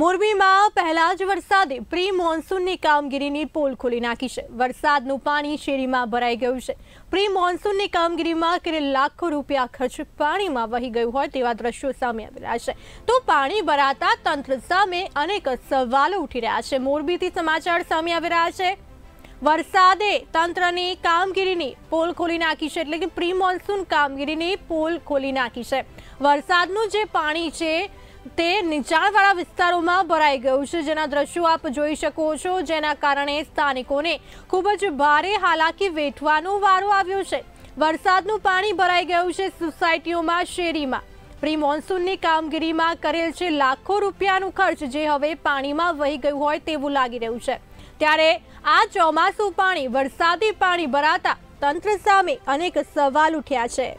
મોરબીમાં પહેલા જ વરસાદે પ્રી મોન્સૂનની કામગીરીની પોલ ખોલી નાખી છે વરસાદનું પાણી શેરીમાં ભરાઈ ગયું છે પ્રી મોન્સૂનની કામગીરીમાં કરેલ લાખો રૂપિયા ખર્ચ પાણીમાં વહી ગયું હોય તેવા દ્રશ્યો સામે આવી રહ્યા છે તો પાણી ભરાતા તંત્ર સામે અનેક સવાલો ઉઠી રહ્યા છે મોરબીથી સમાચાર સામે આવી રહ્યા છે વરસાદે તંત્રની કામગીરીની પોલ ખોલી નાખી છે એટલે કે પ્રી મોન્સૂન કામગીરીની પોલ ખોલી નાખી છે વરસાદનું જે પાણી છે તે નીચાણવાળા વિસ્તારોમાં ભરાઈ ગયું છે જેના દ્રશ્યો આપ જોઈ શકો છો જેના કારણે સ્થાનિકોને ખૂબ જ ભારે હાલાકી વેઠવાનું વારો આવ્યો છે વરસાદનું પાણી ભરાઈ ગયું છે સોસાયટીઓમાં શેરીમાં પ્રી મોન્સૂનની કામગીરીમાં કરેલ છે લાખો રૂપિયાનું ખર્ચ જે હવે પાણીમાં વહી ગયું હોય તેવું લાગી રહ્યું છે ત્યારે આ ચોમાસું પાણી વરસાદી પાણી ભરાતા તંત્ર સામે અનેક સવાલ ઉઠ્યા છે